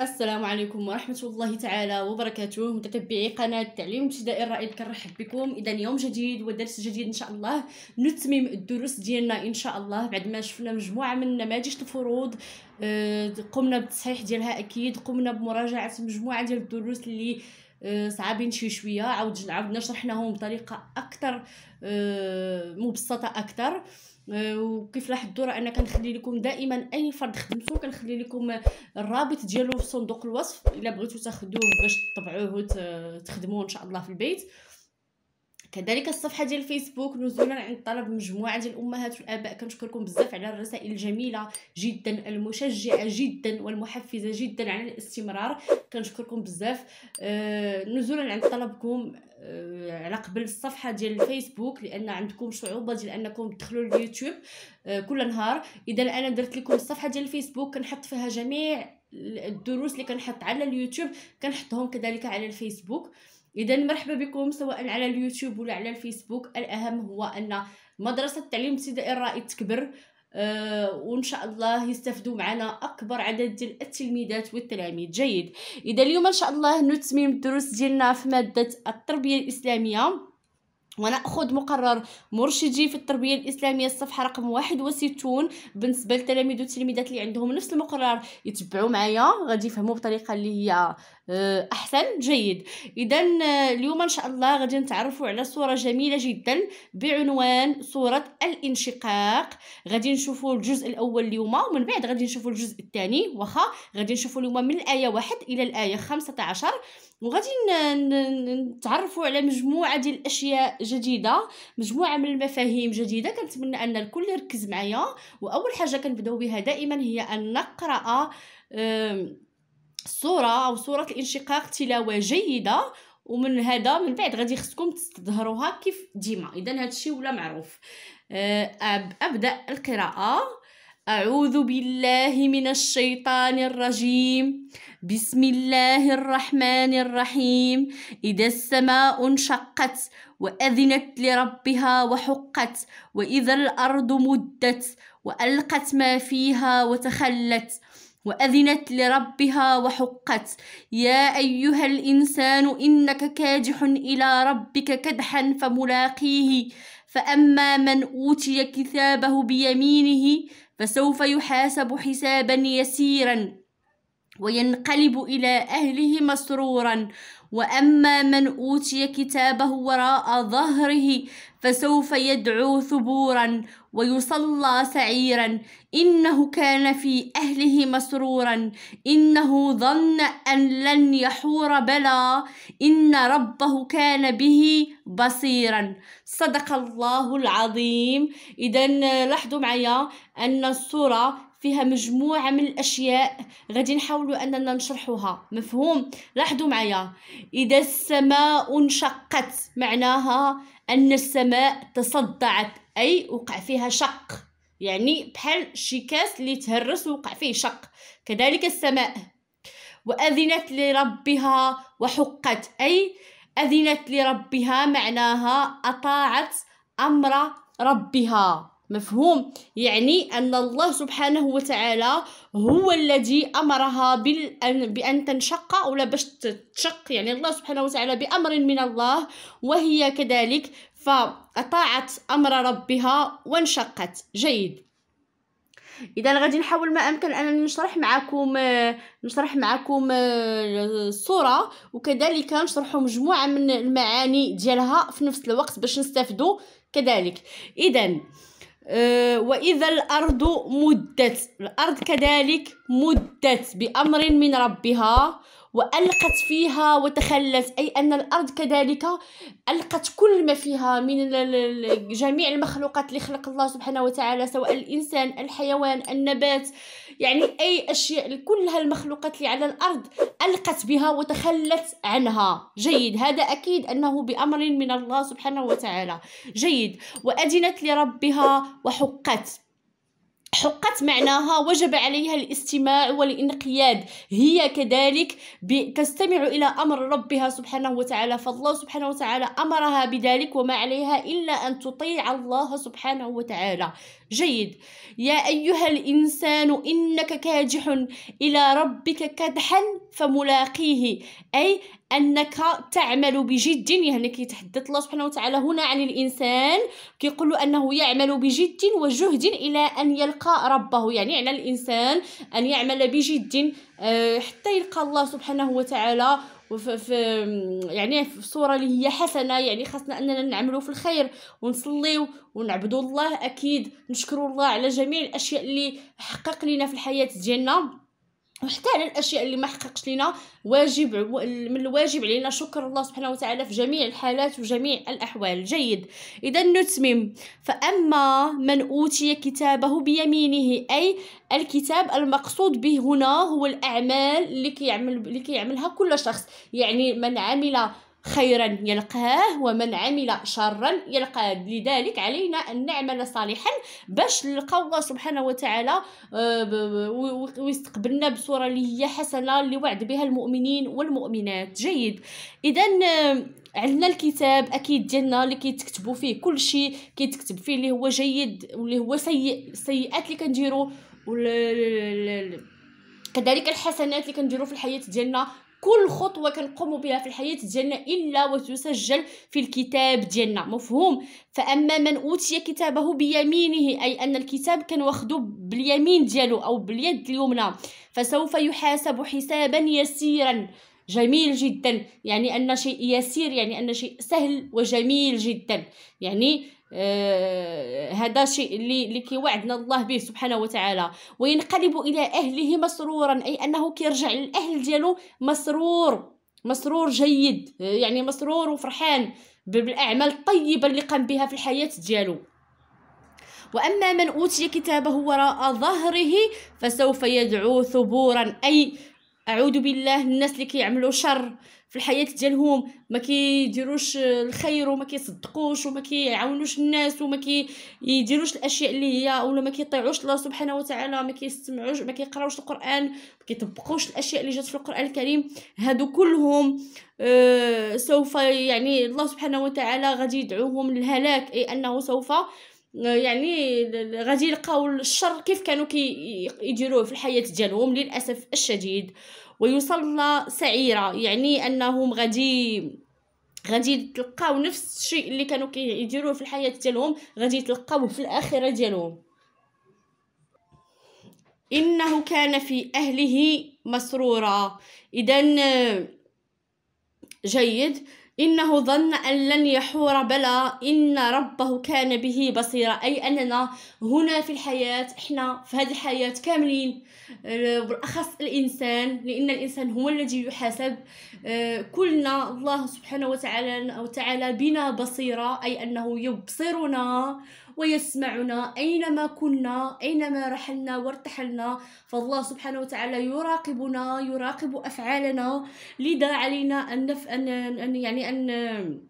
السلام عليكم ورحمة الله تعالى وبركاته متتبعي قناة تعليم ابتدائي الرائد كنرحب بكم إذا يوم جديد ودرس جديد إن شاء الله نتميم الدروس ديالنا إن شاء الله بعد ما شفنا مجموعة من نماذج الفروض آه، قمنا بالتصحيح ديالها أكيد قمنا بمراجعة مجموعة ديال الدروس اللي آه، صعابين شي شويه عاود عاودنا شرحناهم بطريقه اكثر آه، مبسطه اكثر آه، وكيف راح الدوره انا كنخلي لكم دائما اي فرد خدمتو كنخلي لكم الرابط ديالو في صندوق الوصف الا بغيتو تاخذوه باش تطبعوه وتخدموه ان شاء الله في البيت كذلك الصفحه ديال الفيسبوك نزولا عند طلب مجموعه ديال الامهات والاباء كنشكركم بزاف على الرسائل الجميله جدا المشجعه جدا والمحفزه جدا على الاستمرار كنشكركم بزاف آه، نزولا عند طلبكم آه، على قبل الصفحه ديال الفيسبوك لان عندكم صعوبه ديال انكم تدخلوا اليوتيوب آه، كل نهار اذا انا درت لكم الصفحه ديال الفيسبوك كنحط فيها جميع الدروس اللي كنحط على اليوتيوب كنحطهم كذلك على الفيسبوك اذا مرحبا بكم سواء على اليوتيوب ولا على الفيسبوك الاهم هو ان مدرسه التعليم الابتدائي الرائد تكبر أه وان شاء الله يستفدوا معنا اكبر عدد ديال التلميذات والتلاميذ جيد اذا اليوم ان شاء الله نتميم الدروس ديالنا في ماده التربيه الاسلاميه وناخذ مقرر مرشدي في التربيه الاسلاميه الصفحه رقم 61 بالنسبه للتلاميذ والتلميذات اللي عندهم نفس المقرر يتبعوا معايا غادي يفهموا بطريقه اللي هي آه، احسن جيد اذا آه، اليوم ان شاء الله غادي نتعرفوا على صوره جميله جدا بعنوان صوره الانشقاق غادي نشوفوا الجزء الاول اليوم ومن بعد غادي نشوفوا الجزء الثاني واخا غادي نشوفوا اليوم من الايه واحد الى الايه 15 وغادي نتعرفوا على مجموعه ديال الاشياء جديده مجموعه من المفاهيم جديده كنتمنى ان الكل يركز معايا واول حاجه كنبداو بها دائما هي ان نقرا آه، الصوره او صوره الانشقاق تلاوه جيده ومن هذا من بعد غادي خصكم تظهروها كيف ديما اذا هذا الشيء ولا معروف آه، ابدا القراءه اعوذ بالله من الشيطان الرجيم بسم الله الرحمن الرحيم اذا السماء انشقت واذنت لربها وحقت واذا الارض مدت والقت ما فيها وتخلت وأذنت لربها وحقت يا أيها الإنسان إنك كادح إلى ربك كدحا فملاقيه فأما من أوتي كتابه بيمينه فسوف يحاسب حسابا يسيرا وينقلب إلى أهله مسرورا واما من اوتي كتابه وراء ظهره فسوف يدعو ثبورا ويصلى سعيرا انه كان في اهله مسرورا انه ظن ان لن يحور بلى ان ربه كان به بصيرا صدق الله العظيم اذا لاحظوا معي ان الصوره فيها مجموعه من الاشياء غادي نحاولوا اننا نشرحوها مفهوم لاحظوا معايا اذا السماء انشقت معناها ان السماء تصدعت اي وقع فيها شق يعني بحال شي كاس اللي تهرس ووقع فيه شق كذلك السماء واذنت لربها وحقت اي اذنت لربها معناها اطاعت امر ربها مفهوم يعني أن الله سبحانه وتعالى هو الذي أمرها بالأن بأن تنشق أو لا باش تشق يعني الله سبحانه وتعالى بأمر من الله وهي كذلك فأطاعت أمر ربها وانشقت جيد اذا غادي نحاول ما امكن انني نشرح معكم نشرح معكم الصوره وكذلك نشرح مجموعه من المعاني ديالها في نفس الوقت باش نستافدوا كذلك اذا آه، وإذا الأرض مدت الأرض كذلك مدت بأمر من ربها وألقت فيها وتخلت أي أن الأرض كذلك ألقت كل ما فيها من جميع المخلوقات اللي خلق الله سبحانه وتعالى سواء الإنسان الحيوان النبات يعني أي أشياء كل هالمخلوقات اللي على الأرض ألقت بها وتخلت عنها جيد هذا أكيد أنه بأمر من الله سبحانه وتعالى جيد وأذنت لربها وحقت حقت معناها وجب عليها الاستماع والانقياد هي كذلك تستمع إلى أمر ربها سبحانه وتعالى فالله سبحانه وتعالى أمرها بذلك وما عليها إلا أن تطيع الله سبحانه وتعالى جيد يا أيها الإنسان إنك كاجح إلى ربك كدحا فملاقيه أي انك تعمل بجد يعني كيتحدث الله سبحانه وتعالى هنا عن الانسان كيقول انه يعمل بجد وجهد الى ان يلقى ربه يعني على الانسان ان يعمل بجد آه، حتى يلقى الله سبحانه وتعالى في يعني في صوره اللي هي حسنه يعني خاصنا اننا نعملوا في الخير ونصليو ونعبدوا الله اكيد نشكروا الله على جميع الاشياء اللي حقق لنا في الحياه ديالنا وحتى على الاشياء اللي ما حققش لينا واجب من الواجب علينا شكر الله سبحانه وتعالى في جميع الحالات وجميع الاحوال جيد اذا نتمم فاما من اوتي كتابه بيمينه اي الكتاب المقصود به هنا هو الاعمال اللي كيعمل اللي كيعملها كل شخص يعني من عمل خيرا يلقاه ومن عمل شرا يلقاه لذلك علينا ان نعمل صالحا باش نلقى الله سبحانه وتعالى آه، ويستقبلنا بصوره اللي هي حسنه اللي وعد بها المؤمنين والمؤمنات جيد اذا آه، عندنا الكتاب اكيد ديالنا اللي كيتكتبوا فيه كل شيء كيتكتب فيه اللي هو جيد واللي هو سيء السيئات اللي كنديروا كذلك الحسنات اللي كنديروا في الحياه ديالنا كل خطوه كنقوم بها في الحياه ديالنا الا وتسجل في الكتاب ديالنا مفهوم فاما من اوتي كتابه بيمينه اي ان الكتاب كان واخده باليمين ديالو او باليد اليمنى فسوف يحاسب حسابا يسيرا جميل جدا يعني أن شيء يسير يعني أن شيء سهل وجميل جدا يعني آه هذا شيء اللي اللي كيوعدنا الله به سبحانه وتعالى وينقلب الى اهله مسرورا اي انه كيرجع للاهل ديالو مسرور مسرور جيد آه، يعني مسرور وفرحان بالاعمال الطيبه اللي قام بها في الحياه ديالو واما من اوتي كتابه وراء ظهره فسوف يدعو ثبورا اي اعوذ بالله الناس اللي كيعملوا شر في الحياه ديالهم ما كيديروش الخير وما كيصدقوش وما كيعاونوش الناس وما كيديروش الاشياء اللي هي ولا ما كيطيعوش الله سبحانه وتعالى ما كيستمعوش ما كيقراوش القران ما كيطبقوش الاشياء اللي جات في القران الكريم هادو كلهم آه سوف يعني الله سبحانه وتعالى غادي يدعوهم للهلاك اي انه سوف يعني غادي يلقاو الشر كيف كانوا كيديروه في الحياه ديالهم للاسف الشديد ويوصل سعيره يعني انهم غادي غادي تلقاو نفس الشيء اللي كانوا كيديروه في الحياه ديالهم غادي تلقاوه في الاخره ديالهم انه كان في اهله مسرورا اذا جيد إنه ظن أن لن يحور بلى إن ربه كان به بصيرا أي أننا هنا في الحياة إحنا في هذه الحياة كاملين بالأخص الإنسان لأن الإنسان هو الذي يحاسب كلنا الله سبحانه وتعالى وتعالى بنا بصيرة أي أنه يبصرنا ويسمعنا أينما كنا أينما رحلنا وارتحلنا فالله سبحانه وتعالى يراقبنا يراقب أفعالنا لذا علينا أن, نف... أن... أن يعني أن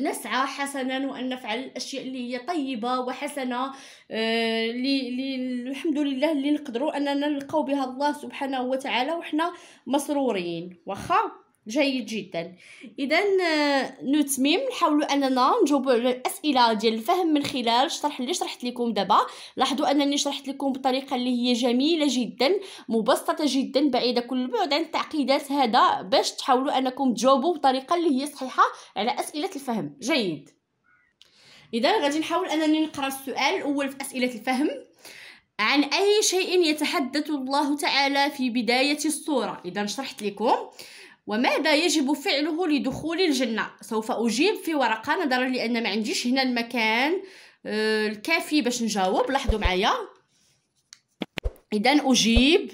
نسعى حسنا وان نفعل الاشياء اللي هي طيبه وحسنه آه لي لي الحمد لله اللي نقدروا اننا نلقاو بها الله سبحانه وتعالى وحنا مسرورين واخا جيد جدا اذا آه، نتميم نحاولوا اننا نجاوبوا على الاسئله ديال الفهم من خلال الشرح اللي شرحت لكم دابا لاحظوا انني شرحت لكم بطريقه اللي هي جميله جدا مبسطه جدا بعيده كل البعد عن التعقيدات هذا باش تحاولوا انكم تجاوبوا بطريقه اللي هي صحيحه على اسئله الفهم جيد اذا غادي نحاول انني نقرا السؤال الاول في اسئله الفهم عن اي شيء يتحدث الله تعالى في بدايه الصوره اذا شرحت لكم وماذا يجب فعله لدخول الجنة سوف أجيب في ورقة نظرا لأن ما عنديش هنا المكان آه، الكافي باش نجاوب لاحظوا معايا إذا أجيب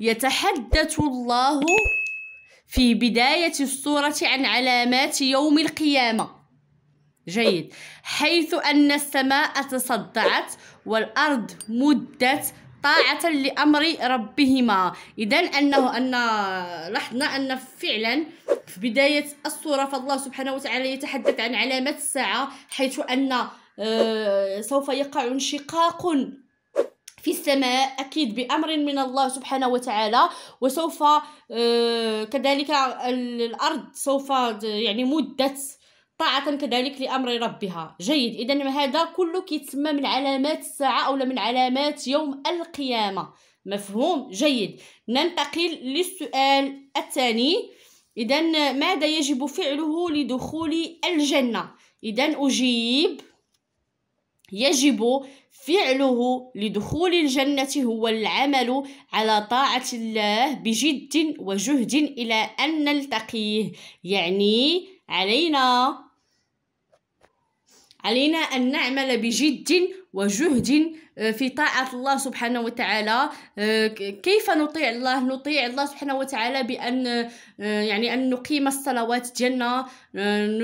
يتحدث الله في بداية السورة عن علامات يوم القيامة جيد حيث أن السماء تصدعت والأرض مدت طاعة لأمر ربهما إذا أنه أن لاحظنا أن فعلا في بداية الصورة فالله سبحانه وتعالى يتحدث عن علامة الساعة حيث أن آه، سوف يقع انشقاق في السماء أكيد بأمر من الله سبحانه وتعالى وسوف آه، كذلك الأرض سوف يعني مدت طاعة كذلك لأمر ربها جيد إذا هذا كله كيتسمى من علامات الساعة أو من علامات يوم القيامة مفهوم جيد ننتقل للسؤال الثاني إذا ماذا يجب فعله لدخول الجنة إذا أجيب يجب فعله لدخول الجنة هو العمل على طاعة الله بجد وجهد إلى أن نلتقيه يعني علينا علينا أن نعمل بجد وجهد آه، في طاعة الله سبحانه وتعالى آه، كيف نطيع الله نطيع الله سبحانه وتعالى بأن آه، يعني أن نقيم الصلوات ديالنا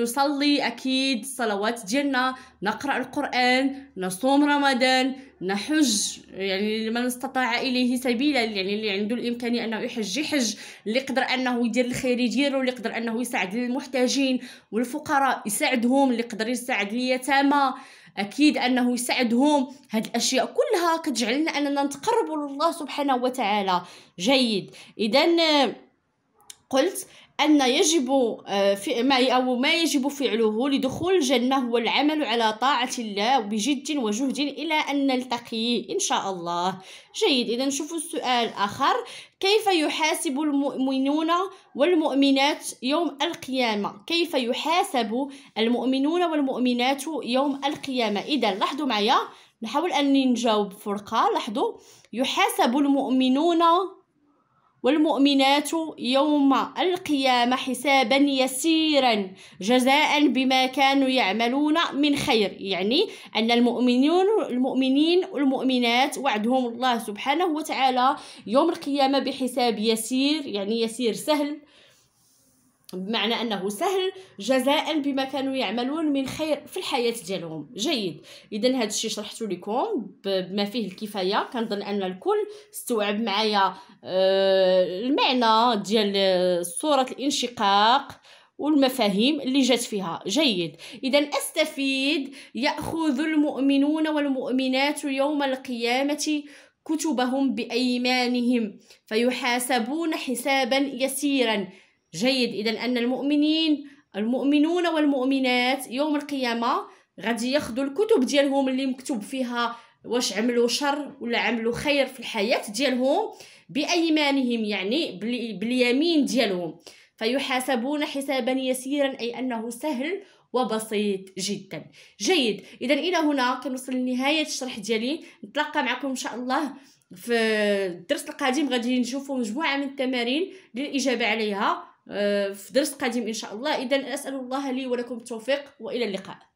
نصلي أكيد الصلوات ديالنا نقرأ القرآن نصوم رمضان نحج يعني لمن استطاع اليه سبيلا يعني اللي عنده الامكانيه انه يحج يحج اللي قدر انه يدير الخير يديره اللي قدر انه يساعد المحتاجين والفقراء يساعدهم اللي قدر يساعد اليتامى اكيد انه يساعدهم هاد الاشياء كلها كتجعلنا اننا نتقربوا لله سبحانه وتعالى جيد اذا قلت أن يجب آه، في ما أو ما يجب فعله لدخول الجنة هو العمل على طاعة الله بجد وجهد إلى أن نلتقي إن شاء الله جيد إذا نشوف السؤال الآخر كيف يحاسب المؤمنون والمؤمنات يوم القيامة كيف يحاسب المؤمنون والمؤمنات يوم القيامة إذا لاحظوا معي نحاول أن نجاوب فرقة لاحظوا يحاسب المؤمنون والمؤمنات يوم القيامة حسابا يسيرا جزاء بما كانوا يعملون من خير يعني أن المؤمنون المؤمنين والمؤمنات وعدهم الله سبحانه وتعالى يوم القيامة بحساب يسير يعني يسير سهل بمعنى انه سهل جزاء بما كانوا يعملون من خير في الحياه ديالهم جيد اذا هذا الشيء شرحته لكم بما فيه الكفايه كنظن ان الكل استوعب معايا آه، المعنى ديال صوره الانشقاق والمفاهيم اللي جات فيها جيد اذا استفيد ياخذ المؤمنون والمؤمنات يوم القيامه كتبهم بايمانهم فيحاسبون حسابا يسيرا جيد اذا ان المؤمنين المؤمنون والمؤمنات يوم القيامه غادي ياخذوا الكتب ديالهم اللي مكتوب فيها واش عملوا شر ولا عملوا خير في الحياه ديالهم بايمانهم يعني باليمين ديالهم فيحاسبون حسابا يسيرا اي انه سهل وبسيط جدا جيد اذا الى هنا كنوصل لنهايه الشرح ديالي نتلاقى معكم ان شاء الله في الدرس القادم غادي نشوفوا مجموعه من التمارين للاجابه عليها آه، في درس قادم ان شاء الله اذا اسال الله لي ولكم التوفيق والى اللقاء